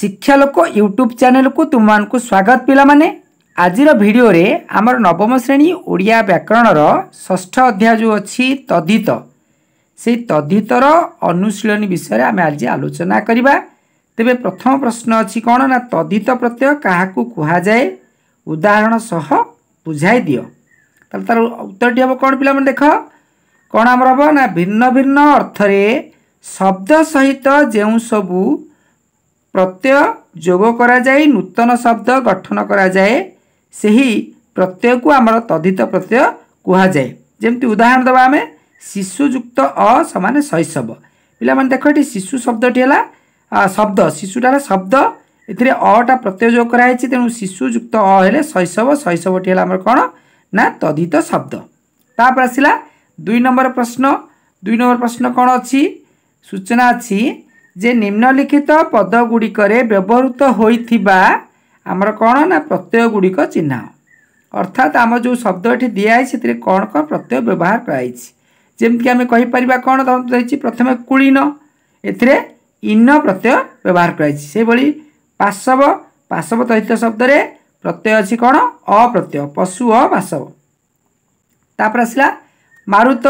ଶିକ୍ଷାଲୋକ YouTube ଚ୍ୟାନେଲକୁ ତୁମମାନଙ୍କୁ ସ୍ୱାଗତ ପିଲାମାନେ ଆଜିର ଭିଡ଼ିଓରେ ଆମର ନବମ ଶ୍ରେଣୀ ଓଡ଼ିଆ ବ୍ୟାକରଣର ଷଷ୍ଠ ଅଧ୍ୟାୟ ଯେଉଁ ଅଛି ତଦ୍ଧିତ ସେହି ତଦ୍ଧିତର ଅନୁଶୀଳନୀ ବିଷୟରେ ଆମେ ଆଜି ଆଲୋଚନା କରିବା ତେବେ ପ୍ରଥମ ପ୍ରଶ୍ନ ଅଛି କ'ଣ ନା ତଦ୍ଧିତ ପ୍ରତ୍ୟୟ କାହାକୁ କୁହାଯାଏ ଉଦାହରଣ ସହ ବୁଝାଇ ଦିଅ ତାହେଲେ ତା'ର ଉତ୍ତରଟି ହେବ କ'ଣ ପିଲାମାନେ ଦେଖ କ'ଣ ଆମର ହେବ ନା ଭିନ୍ନ ଭିନ୍ନ ଅର୍ଥରେ ଶବ୍ଦ ସହିତ ଯେଉଁ ସବୁ ପ୍ରତ୍ୟୟ ଯୋଗ କରାଯାଇ ନୂତନ ଶବ୍ଦ ଗଠନ କରାଯାଏ ସେହି ପ୍ରତ୍ୟୟକୁ ଆମର ତଦ୍ଧିତ ପ୍ରତ୍ୟୟ କୁହାଯାଏ ଯେମିତି ଉଦାହରଣ ଦେବା ଆମେ ଶିଶୁଯୁକ୍ତ ଅ ସମାନ ଶୈଶବ ପିଲାମାନେ ଦେଖ ଏଠି ଶିଶୁ ଶବ୍ଦଟି ହେଲା ଶବ୍ଦ ଶିଶୁଟା ହେଲା ଶବ୍ଦ ଏଥିରେ ଅଟା ପ୍ରତ୍ୟୟ ଯୋଗ କରାଯାଇଛି ତେଣୁ ଶିଶୁଯୁକ୍ତ ଅ ହେଲେ ଶୈଶବ ଶୈଶବଟି ହେଲା ଆମର କ'ଣ ନା ତଦ୍ଧିତ ଶବ୍ଦ ତାପରେ ଆସିଲା ଦୁଇ ନମ୍ବର ପ୍ରଶ୍ନ ଦୁଇ ନମ୍ବର ପ୍ରଶ୍ନ କ'ଣ ଅଛି ସୂଚନା ଅଛି ଯେ ନିମ୍ନଲିଖିତ ପଦଗୁଡ଼ିକରେ ବ୍ୟବହୃତ ହୋଇଥିବା ଆମର କ'ଣ ନା ପ୍ରତ୍ୟୟ ଗୁଡ଼ିକ ଚିହ୍ନା ଅର୍ଥାତ୍ ଆମ ଯେଉଁ ଶବ୍ଦ ଏଠି ଦିଆହେଇଛି ସେଥିରେ କ'ଣ କ'ଣ ପ୍ରତ୍ୟୟ ବ୍ୟବହାର କରାଯାଇଛି ଯେମିତିକି ଆମେ କହିପାରିବା କ'ଣ ଯାଇଛି ପ୍ରଥମେ କୁଳିନ ଏଥିରେ ଇନ ପ୍ରତ୍ୟୟ ବ୍ୟବହାର କରାଯାଇଛି ସେହିଭଳି ପାର୍ଶ୍ୱବ ପାର୍ଶ୍ୱବ ତୈତ ଶବ୍ଦରେ ପ୍ରତ୍ୟୟ ଅଛି କ'ଣ ଅପ୍ରତ୍ୟୟ ପଶୁ ଅ ପାର୍ଶ୍ୱବ ତାପରେ ଆସିଲା ମାରୁତ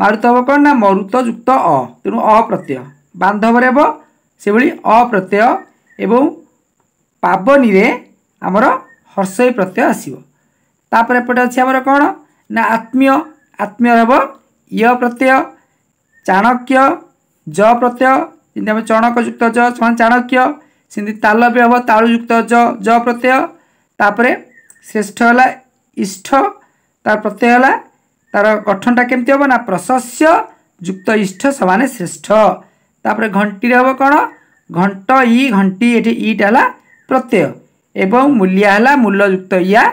ମାରୁତ ହବ କ'ଣ ନା ମରୁତ ଯୁକ୍ତ ଅ ତେଣୁ ଅପ୍ରତ୍ୟୟ ବାନ୍ଧବରେ ହେବ ସେଭଳି ଅପ୍ରତ୍ୟୟ ଏବଂ ପାବନିରେ ଆମର ହର୍ଷଇ ପ୍ରତ୍ୟୟ ଆସିବ ତାପରେ ଏପଟେ ଅଛି ଆମର କ'ଣ ନା ଆତ୍ମୀୟ ଆତ୍ମୀୟ ହେବ ୟ ପ୍ରତ୍ୟୟ ଚାଣକ୍ୟ ଜ ପ୍ରତ୍ୟୟ ଯେମିତି ଆମେ ଚଣକଯୁକ୍ତ ଜ ସେମାନେ ଚାଣକ୍ୟ ସେମିତି ତାଲବ୍ୟ ହେବ ତାଳୁଯୁକ୍ତ ଜ ଜ ପ୍ରତ୍ୟୟ ତାପରେ ଶ୍ରେଷ୍ଠ ହେଲା ଇଷ୍ଠ ତା'ର ପ୍ରତ୍ୟୟ ହେଲା ତା'ର ଗଠନଟା କେମିତି ହେବ ନା ପ୍ରଶସ୍ୟ ଯୁକ୍ତ ଇଷ୍ଠ ସେମାନେ ଶ୍ରେଷ୍ଠ ତାପରେ ଘଣ୍ଟିରେ ହେବ କ'ଣ ଘଣ୍ଟ ଇ ଘଣ୍ଟି ଏଠି ଇଟା ହେଲା ପ୍ରତ୍ୟୟ ଏବଂ ମୂଲିଆ ହେଲା ମୂଲଯୁକ୍ତ ଇୟା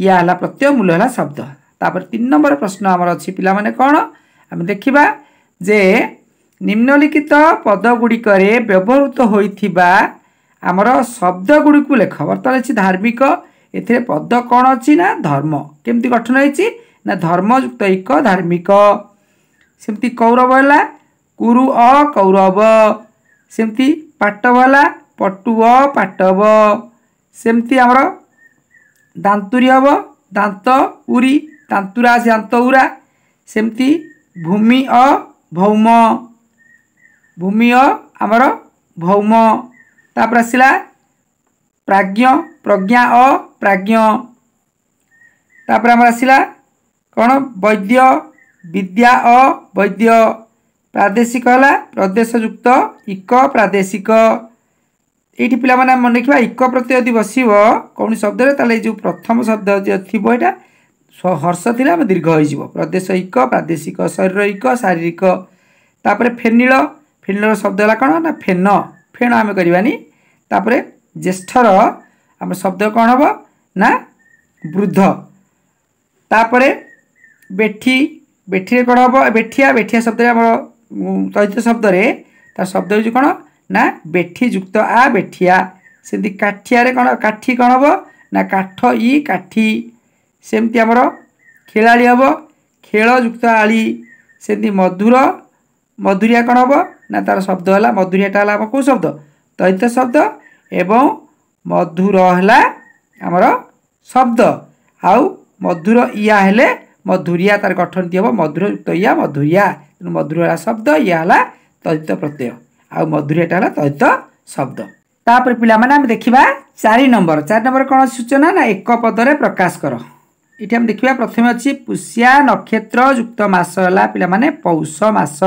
ଇୟା ହେଲା ପ୍ରତ୍ୟୟ ମୂଲ ହେଲା ଶବ୍ଦ ତାପରେ ତିନି ନମ୍ବର ପ୍ରଶ୍ନ ଆମର ଅଛି ପିଲାମାନେ କ'ଣ ଆମେ ଦେଖିବା ଯେ ନିମ୍ନଲିଖିତ ପଦଗୁଡ଼ିକରେ ବ୍ୟବହୃତ ହୋଇଥିବା ଆମର ଶବ୍ଦଗୁଡ଼ିକୁ ଲେଖ ବର୍ତ୍ତମାନ ଅଛି ଧାର୍ମିକ ଏଥିରେ ପଦ କ'ଣ ଅଛି ନା ଧର୍ମ କେମିତି ଗଠନ ହେଇଛି ନା ଧର୍ମଯୁକ୍ତ ଏକ ଧାର୍ମିକ ସେମିତି କୌରବ ହେଲା କୁରୁ ଅ କୌରବ ସେମିତି ପାଟବଲା ପଟୁ ଅ ପାଟବ ସେମିତି ଆମର ଦାନ୍ତୁରୀ ହେବ ଦାନ୍ତ ଉରି ଦାନ୍ତୁରା ଦାନ୍ତ ଉରା ସେମିତି ଭୂମି ଅ ଭୌମ ଭୂମି ଅ ଆମର ଭୌମ ତାପରେ ଆସିଲା ପ୍ରାଜ୍ଞ ପ୍ରଜ୍ଞା ଅ ପ୍ରାଜ୍ଞ ତାପରେ ଆମର ଆସିଲା କ'ଣ ବୈଦ୍ୟ ବିଦ୍ୟା ଅ ବୈଦ୍ୟ ପ୍ରାଦେଶିକ ହେଲା ପ୍ରଦେଶଯୁକ୍ତ ଇକ ପ୍ରାଦେଶିକ ଏଇଠି ପିଲାମାନେ ଆମେ ମନେ ରଖିବା ଇକ ପ୍ରତି ଯଦି ବସିବ କୌଣସି ଶବ୍ଦରେ ତାହେଲେ ଏଇ ଯେଉଁ ପ୍ରଥମ ଶବ୍ଦ ଥିବ ଏଇଟା ହର୍ଷ ଥିଲେ ଆମେ ଦୀର୍ଘ ହୋଇଯିବ ପ୍ରଦେଶ ଇକ ପ୍ରାଦେଶିକ ଶରୀର ଇକ ଶାରୀରିକ ତାପରେ ଫେନିଳ ଫେନିଳର ଶବ୍ଦ ହେଲା କ'ଣ ନା ଫେନ ଫେଣ ଆମେ କରିବାନି ତାପରେ ଜ୍ୟେଷ୍ଠର ଆମ ଶବ୍ଦ କ'ଣ ହେବ ନା ବୃଦ୍ଧ ତାପରେ ବେଠି ବେଠିରେ କ'ଣ ହେବ ବେଠିଆ ବେଠିଆ ଶବ୍ଦରେ ଆମର ତୈତ ଶବ୍ଦରେ ତା ଶବ୍ଦ ହେଉଛି କ'ଣ ନା ବେଠି ଯୁକ୍ତ ଆ ବେଠିଆ ସେମିତି କାଠିଆରେ କ'ଣ କାଠି କ'ଣ ହେବ ନା କାଠ ଇ କାଠି ସେମିତି ଆମର ଖେଳାଳି ହେବ ଖେଳ ଯୁକ୍ତ ଆଳି ସେମିତି ମଧୁର ମଧୁରିଆ କ'ଣ ହେବ ନା ତା'ର ଶବ୍ଦ ହେଲା ମଧୁରିଆଟା ହେଲା ଆମ କେଉଁ ଶବ୍ଦ ତୈତ ଶବ୍ଦ ଏବଂ ମଧୁର ହେଲା ଆମର ଶବ୍ଦ ଆଉ ମଧୁର ଇଆ ହେଲେ ମଧୁରିଆ ତା'ର ଗଠନଟି ହେବ ମଧୁର ଯୁକ୍ତ ଇଆ ମଧୁରିଆ ତେଣୁ ମଧୁର ହେଲା ଶବ୍ଦ ଇଏ ହେଲା ତଦିତ ପ୍ରତ୍ୟୟ ଆଉ ମଧୁରିଆଟା ହେଲା ତଦିତ ଶବ୍ଦ ତାପରେ ପିଲାମାନେ ଆମେ ଦେଖିବା ଚାରି ନମ୍ବର ଚାରି ନମ୍ବର କ'ଣ ସୂଚନା ନା ଏକ ପଦରେ ପ୍ରକାଶ କର ଏଠି ଆମେ ଦେଖିବା ପ୍ରଥମେ ଅଛି ପୁଷିଆ ନକ୍ଷତ୍ର ଯୁକ୍ତ ମାସ ହେଲା ପିଲାମାନେ ପୌଷ ମାସ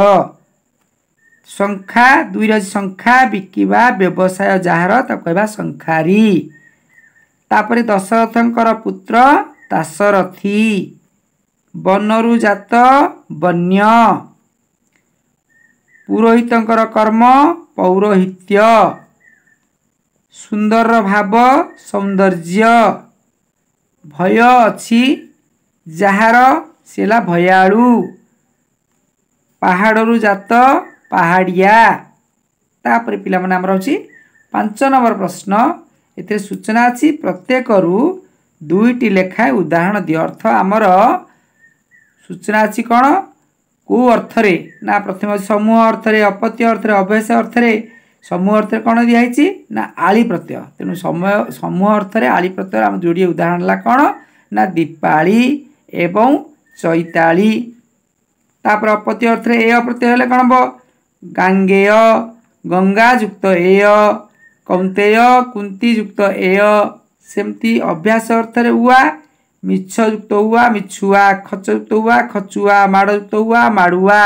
ସଂଖ୍ୟା ଦୁଇର ସଂଖ୍ୟା ବିକିବା ବ୍ୟବସାୟ ଯାହାର ତାକୁ କହିବା ସଂଖାରୀ ତାପରେ ଦଶରଥଙ୍କର ପୁତ୍ର ଦାସରଥୀ ବନରୁ ଜାତ ବନ୍ୟ ପୁରୋହିତଙ୍କର କର୍ମ ପୌରୋହିତ୍ୟ ସୁନ୍ଦର ଭାବ ସୌନ୍ଦର୍ଯ୍ୟ ଭୟ ଅଛି ଯାହାର ସେଲା ଭୟାଳୁ ପାହାଡ଼ରୁ ଜାତ ପାହାଡ଼ିଆ ତାପରେ ପିଲାମାନେ ଆମର ହେଉଛି ପାଞ୍ଚ ନମ୍ବର ପ୍ରଶ୍ନ ଏଥିରେ ସୂଚନା ଅଛି ପ୍ରତ୍ୟେକରୁ ଦୁଇଟି ଲେଖାଏଁ ଉଦାହରଣ ଦିଅ ଅର୍ଥ ଆମର ସୂଚନା ଅଛି କ'ଣ କେଉଁ ଅର୍ଥରେ ନା ପ୍ରଥମେ ଅଛି ସମୂହ ଅର୍ଥରେ ଅପତ୍ୟ ଅର୍ଥରେ ଅଭ୍ୟାସ ଅର୍ଥରେ ସମୂହ ଅର୍ଥରେ କ'ଣ ଦିଆହେଇଛି ନା ଆଳି ପ୍ରତ୍ୟୟ ତେଣୁ ସମୟ ସମୂହ ଅର୍ଥରେ ଆଳି ପ୍ରତ୍ୟୟ ଆମ ଯୋଡ଼ିଏ ଉଦାହରଣ ହେଲା କ'ଣ ନା ଦୀପାଳି ଏବଂ ଚୈତାଳି ତାପରେ ଅପତ୍ୟ ଅର୍ଥରେ ଏ ଅପ୍ରତ୍ୟୟ ହେଲେ କ'ଣ ହେବ ଗାଙ୍ଗେୟ ଗଙ୍ଗା ଯୁକ୍ତ ଏୟ କନ୍ତେୟ କୁନ୍ତି ଯୁକ୍ତ ଏୟ ସେମିତି ଅଭ୍ୟାସ ଅର୍ଥରେ ଉଆ ମିଛ ଯୁକ୍ତ ହୁଆ ମିଛୁଆ ଖଚ ଯୁକ୍ତ ହୁଆ ଖଚୁଆ ମାଡ଼ ଯୁକ୍ତ ହୁଆ ମାଡ଼ୁଆ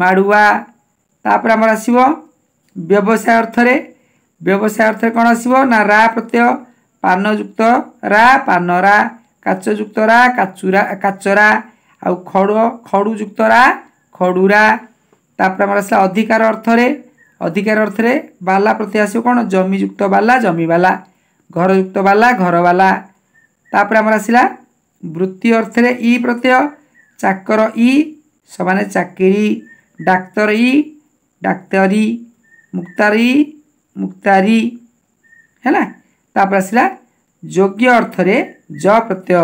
ମାଡ଼ୁଆ ତାପରେ ଆମର ଆସିବ ବ୍ୟବସାୟ ଅର୍ଥରେ ବ୍ୟବସାୟ ଅର୍ଥରେ କ'ଣ ଆସିବ ନା ରା ପ୍ରତ୍ୟୟ ପାନ ଯୁକ୍ତ ରା ପାନରା କାଚ ଯୁକ୍ତ ରା କାଚୁରା କାଚରା ଆଉ ଖଡ଼ ଖଡ଼ୁ ଯୁକ୍ତ ରା ଖଡ଼ୁରା ତାପରେ ଆମର ଆସିଲା ଅଧିକାର ଅର୍ଥରେ ଅଧିକାର ଅର୍ଥରେ ବାଲା ପ୍ରତ୍ୟୟ ଆସିବ କ'ଣ ଜମିଯୁକ୍ତ ବାଲା ଜମିବାଲା ଘରଯୁକ୍ତ ବାଲା ଘରବାଲା ତାପରେ ଆମର ଆସିଲା ବୃତ୍ତି ଅର୍ଥରେ ଇ ପ୍ରତ୍ୟୟ ଚାକର ଇ ସମାନେ ଚାକିରି ଡାକ୍ତର ଇ ଡାକ୍ତରୀ ମୁକ୍ତାରୀ ମୁକ୍ତାରୀ ହେଲା ତାପରେ ଆସିଲା ଯୋଗ୍ୟ ଅର୍ଥରେ ଜ ପ୍ରତ୍ୟୟ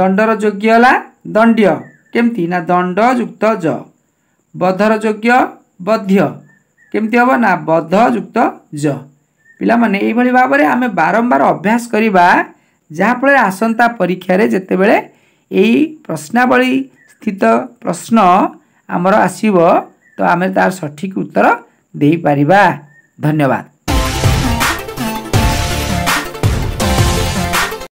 ଦଣ୍ଡର ଯୋଗ୍ୟ ହେଲା ଦଣ୍ଡୀୟ କେମିତି ନା ଦଣ୍ଡ ଯୁକ୍ତ ଜ ବଧର ଯୋଗ୍ୟ ବଧ୍ୟ କେମିତି ହେବ ନା ବଧ ଯୁକ୍ତ ଜ ପିଲାମାନେ ଏଇଭଳି ଭାବରେ ଆମେ ବାରମ୍ବାର ଅଭ୍ୟାସ କରିବା ଯାହାଫଳରେ ଆସନ୍ତା ପରୀକ୍ଷାରେ ଯେତେବେଳେ ଏଇ ପ୍ରଶ୍ନାବଳୀ ସ୍ଥିତ ପ୍ରଶ୍ନ ଆମର ଆସିବ ତ ଆମେ ତାର ସଠିକ୍ ଉତ୍ତର ଦେଇପାରିବା ଧନ୍ୟବାଦ